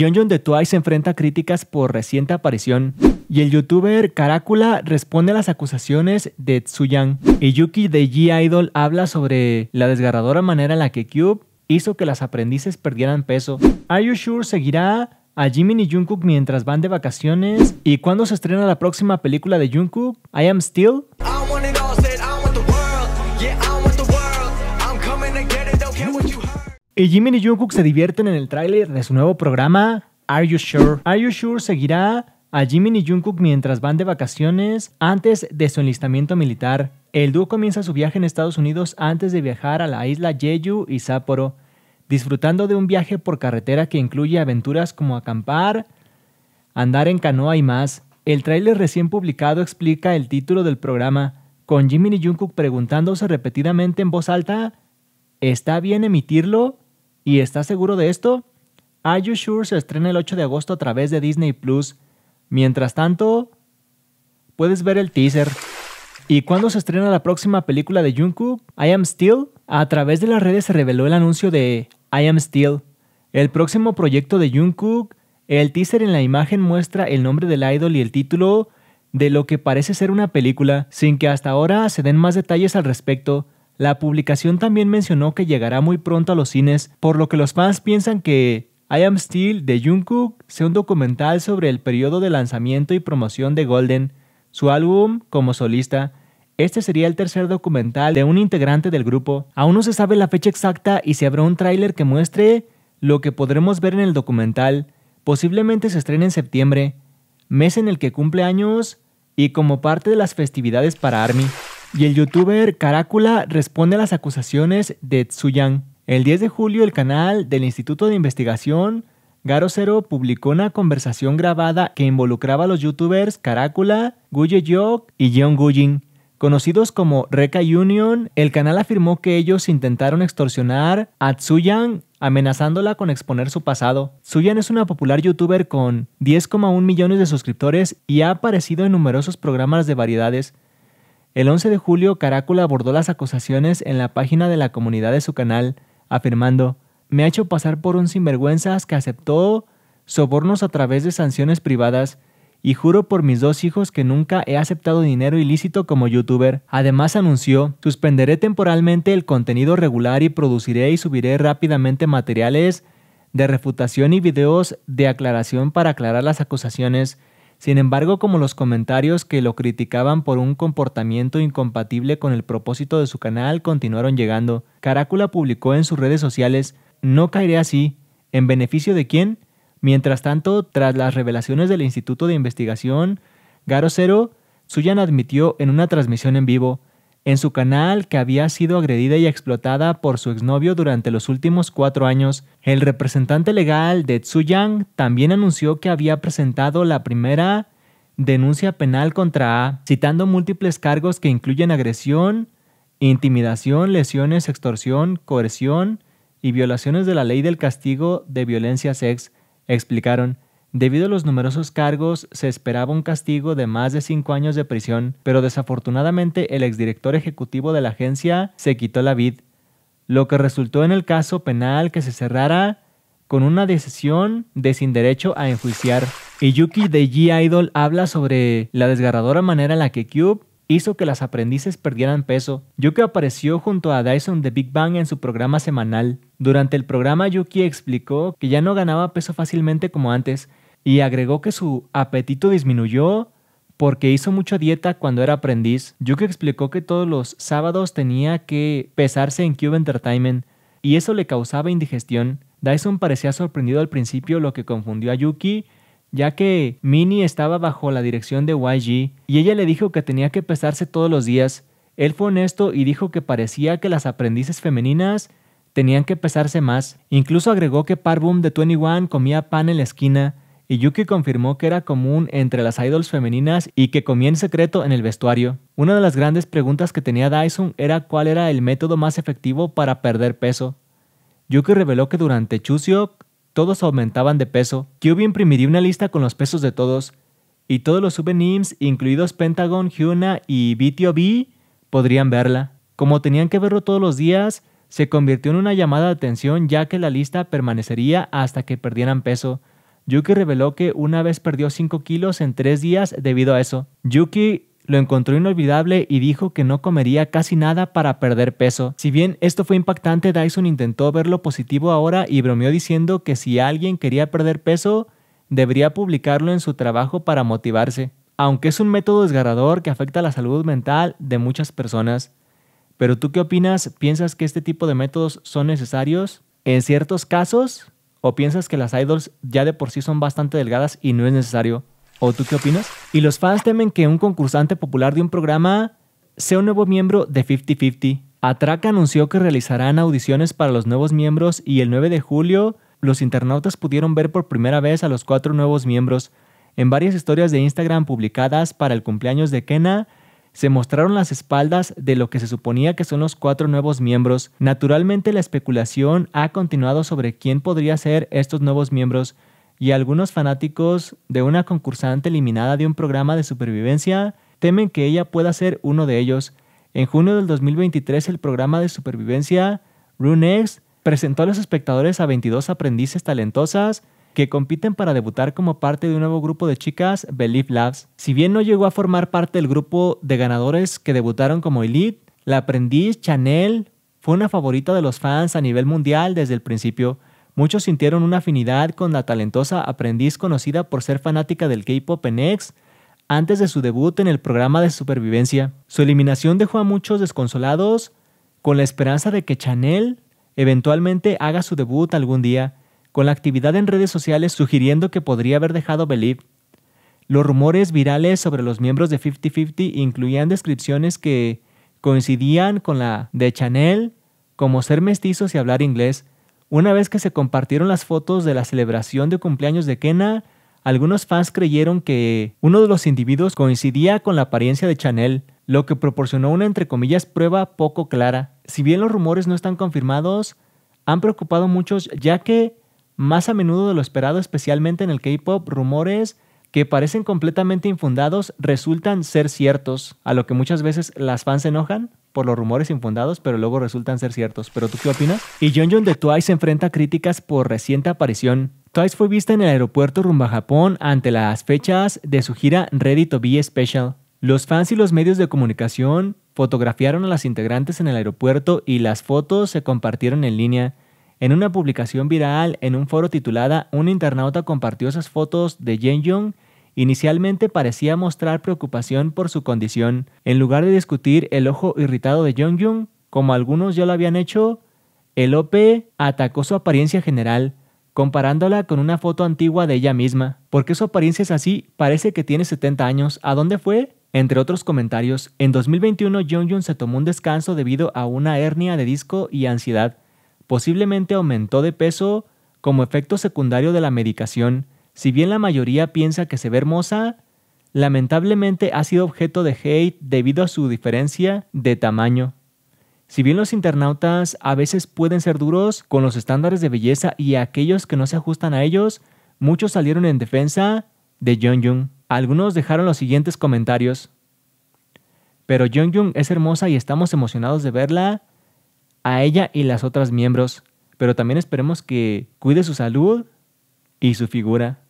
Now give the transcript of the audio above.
John John de Twice enfrenta críticas por reciente aparición y el youtuber Caracula responde a las acusaciones de Tsuyang. Y Yuki de G-Idol habla sobre la desgarradora manera en la que Cube hizo que las aprendices perdieran peso. Are You Sure seguirá a Jimin y Jungkook mientras van de vacaciones. ¿Y cuándo se estrena la próxima película de Jungkook? I Am Still. Y Jimin y Jungkook se divierten en el tráiler de su nuevo programa Are You Sure? Are You Sure seguirá a Jimin y Jungkook mientras van de vacaciones antes de su enlistamiento militar. El dúo comienza su viaje en Estados Unidos antes de viajar a la isla Jeju y Sapporo, disfrutando de un viaje por carretera que incluye aventuras como acampar, andar en canoa y más. El tráiler recién publicado explica el título del programa, con Jimin y Jungkook preguntándose repetidamente en voz alta, ¿está bien emitirlo? ¿Y estás seguro de esto? Are You Sure se estrena el 8 de agosto a través de Disney Plus. Mientras tanto, puedes ver el teaser. ¿Y cuándo se estrena la próxima película de Jungkook? I Am Still. A través de las redes se reveló el anuncio de I Am Still, el próximo proyecto de Jungkook. El teaser en la imagen muestra el nombre del idol y el título de lo que parece ser una película, sin que hasta ahora se den más detalles al respecto. La publicación también mencionó que llegará muy pronto a los cines, por lo que los fans piensan que I Am Still de Jungkook sea un documental sobre el periodo de lanzamiento y promoción de Golden, su álbum como solista. Este sería el tercer documental de un integrante del grupo. Aún no se sabe la fecha exacta y se habrá un tráiler que muestre lo que podremos ver en el documental. Posiblemente se estrene en septiembre, mes en el que cumple años y como parte de las festividades para ARMY. Y el youtuber Carácula responde a las acusaciones de Tsuyang. El 10 de julio, el canal del Instituto de Investigación Garo publicó una conversación grabada que involucraba a los youtubers Carácula, Guye Yok y Jeon Gujin. Conocidos como Reca Union, el canal afirmó que ellos intentaron extorsionar a Tsuyang amenazándola con exponer su pasado. Tsuyang es una popular youtuber con 10,1 millones de suscriptores y ha aparecido en numerosos programas de variedades. El 11 de julio, Carácula abordó las acusaciones en la página de la comunidad de su canal, afirmando, me ha hecho pasar por un sinvergüenzas que aceptó sobornos a través de sanciones privadas y juro por mis dos hijos que nunca he aceptado dinero ilícito como youtuber. Además anunció, suspenderé temporalmente el contenido regular y produciré y subiré rápidamente materiales de refutación y videos de aclaración para aclarar las acusaciones sin embargo, como los comentarios que lo criticaban por un comportamiento incompatible con el propósito de su canal continuaron llegando, Carácula publicó en sus redes sociales No caeré así, ¿en beneficio de quién? Mientras tanto, tras las revelaciones del Instituto de Investigación, Garo Cero, Suyan admitió en una transmisión en vivo en su canal que había sido agredida y explotada por su exnovio durante los últimos cuatro años. El representante legal de Tsuyang también anunció que había presentado la primera denuncia penal contra A, citando múltiples cargos que incluyen agresión, intimidación, lesiones, extorsión, coerción y violaciones de la ley del castigo de violencia sex, explicaron. Debido a los numerosos cargos, se esperaba un castigo de más de cinco años de prisión, pero desafortunadamente el exdirector ejecutivo de la agencia se quitó la vid, lo que resultó en el caso penal que se cerrara con una decisión de sin derecho a enjuiciar. Y Yuki de G-Idol habla sobre la desgarradora manera en la que Cube hizo que las aprendices perdieran peso. Yuki apareció junto a Dyson de Big Bang en su programa semanal. Durante el programa Yuki explicó que ya no ganaba peso fácilmente como antes, y agregó que su apetito disminuyó porque hizo mucha dieta cuando era aprendiz. Yuki explicó que todos los sábados tenía que pesarse en Cube Entertainment y eso le causaba indigestión. Dyson parecía sorprendido al principio, lo que confundió a Yuki, ya que Minnie estaba bajo la dirección de YG y ella le dijo que tenía que pesarse todos los días. Él fue honesto y dijo que parecía que las aprendices femeninas tenían que pesarse más. Incluso agregó que Parboom de 21 comía pan en la esquina Yuki confirmó que era común entre las idols femeninas y que comía en secreto en el vestuario. Una de las grandes preguntas que tenía Dyson era cuál era el método más efectivo para perder peso. Yuki reveló que durante Chuseok todos aumentaban de peso. Kyubi imprimiría una lista con los pesos de todos, y todos los subenims, incluidos Pentagon, Hyuna y BTOB, podrían verla. Como tenían que verlo todos los días, se convirtió en una llamada de atención ya que la lista permanecería hasta que perdieran peso. Yuki reveló que una vez perdió 5 kilos en 3 días debido a eso. Yuki lo encontró inolvidable y dijo que no comería casi nada para perder peso. Si bien esto fue impactante, Dyson intentó verlo positivo ahora y bromeó diciendo que si alguien quería perder peso, debería publicarlo en su trabajo para motivarse. Aunque es un método desgarrador que afecta la salud mental de muchas personas. Pero tú qué opinas? ¿Piensas que este tipo de métodos son necesarios? En ciertos casos, ¿O piensas que las idols ya de por sí son bastante delgadas y no es necesario? ¿O tú qué opinas? Y los fans temen que un concursante popular de un programa sea un nuevo miembro de 50-50. Atraca anunció que realizarán audiciones para los nuevos miembros y el 9 de julio los internautas pudieron ver por primera vez a los cuatro nuevos miembros. En varias historias de Instagram publicadas para el cumpleaños de Kena, se mostraron las espaldas de lo que se suponía que son los cuatro nuevos miembros. Naturalmente la especulación ha continuado sobre quién podría ser estos nuevos miembros y algunos fanáticos de una concursante eliminada de un programa de supervivencia temen que ella pueda ser uno de ellos. En junio del 2023 el programa de supervivencia RuneX presentó a los espectadores a 22 aprendices talentosas que compiten para debutar como parte de un nuevo grupo de chicas, Belief Labs. Si bien no llegó a formar parte del grupo de ganadores que debutaron como Elite, la aprendiz Chanel fue una favorita de los fans a nivel mundial desde el principio. Muchos sintieron una afinidad con la talentosa aprendiz conocida por ser fanática del K-pop en X antes de su debut en el programa de supervivencia. Su eliminación dejó a muchos desconsolados con la esperanza de que Chanel eventualmente haga su debut algún día con la actividad en redes sociales sugiriendo que podría haber dejado Believe. Los rumores virales sobre los miembros de 5050 incluían descripciones que coincidían con la de Chanel, como ser mestizos y hablar inglés. Una vez que se compartieron las fotos de la celebración de cumpleaños de Kenna, algunos fans creyeron que uno de los individuos coincidía con la apariencia de Chanel, lo que proporcionó una entre comillas prueba poco clara. Si bien los rumores no están confirmados, han preocupado a muchos ya que más a menudo de lo esperado, especialmente en el K-pop, rumores que parecen completamente infundados resultan ser ciertos, a lo que muchas veces las fans se enojan por los rumores infundados, pero luego resultan ser ciertos. ¿Pero tú qué opinas? Y John de Twice enfrenta críticas por reciente aparición. Twice fue vista en el aeropuerto rumba Japón ante las fechas de su gira Ready to Be Special. Los fans y los medios de comunicación fotografiaron a las integrantes en el aeropuerto y las fotos se compartieron en línea. En una publicación viral en un foro titulada Un internauta compartió esas fotos de Jen Jung inicialmente parecía mostrar preocupación por su condición. En lugar de discutir el ojo irritado de Jung como algunos ya lo habían hecho, el OP atacó su apariencia general, comparándola con una foto antigua de ella misma. ¿Por qué su apariencia es así? Parece que tiene 70 años. ¿A dónde fue? Entre otros comentarios, en 2021 Jung Jung se tomó un descanso debido a una hernia de disco y ansiedad posiblemente aumentó de peso como efecto secundario de la medicación. Si bien la mayoría piensa que se ve hermosa, lamentablemente ha sido objeto de hate debido a su diferencia de tamaño. Si bien los internautas a veces pueden ser duros con los estándares de belleza y aquellos que no se ajustan a ellos, muchos salieron en defensa de Jung. Algunos dejaron los siguientes comentarios. Pero Jung es hermosa y estamos emocionados de verla a ella y las otras miembros, pero también esperemos que cuide su salud y su figura.